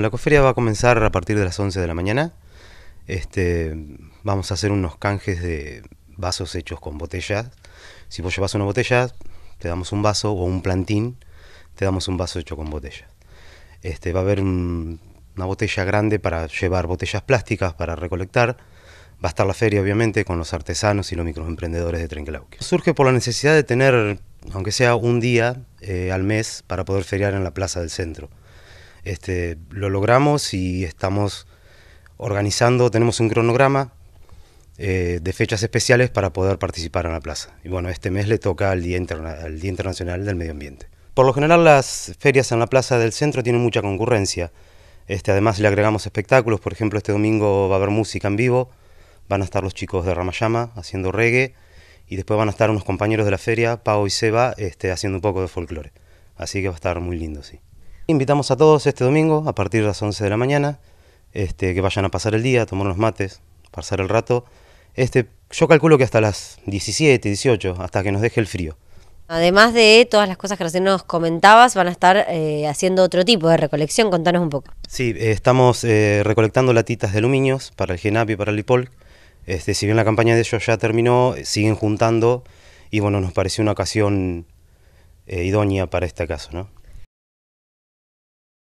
La coferia va a comenzar a partir de las 11 de la mañana. Este, vamos a hacer unos canjes de vasos hechos con botellas. Si vos llevas una botella, te damos un vaso o un plantín, te damos un vaso hecho con botellas. Este, va a haber una botella grande para llevar botellas plásticas para recolectar. Va a estar la feria, obviamente, con los artesanos y los microemprendedores de Trenquelauque. Surge por la necesidad de tener, aunque sea un día eh, al mes, para poder feriar en la plaza del centro. Este, lo logramos y estamos organizando, tenemos un cronograma eh, de fechas especiales para poder participar en la plaza. Y bueno, este mes le toca al Día, Internacional del Medio Ambiente. Por lo general las ferias en la plaza del centro tienen mucha concurrencia. Este, además le agregamos espectáculos, por ejemplo este domingo va a haber música en vivo, van a estar los chicos de Ramayama haciendo reggae y después van a estar unos compañeros de la feria, Pau y Seba, este, haciendo un poco de folclore. Así que va a estar muy lindo, sí. Invitamos a todos este domingo, a partir de las 11 de la mañana, este, que vayan a pasar el día, tomar unos mates, pasar el rato. Este, yo calculo que hasta las 17, 18, hasta que nos deje el frío. Además de todas las cosas que recién nos comentabas, van a estar eh, haciendo otro tipo de recolección. Contanos un poco. Sí, eh, estamos eh, recolectando latitas de aluminios para el GENAP y para el IPOL. Este, si bien la campaña de ellos ya terminó, siguen juntando y bueno, nos pareció una ocasión idónea para este caso, ¿no?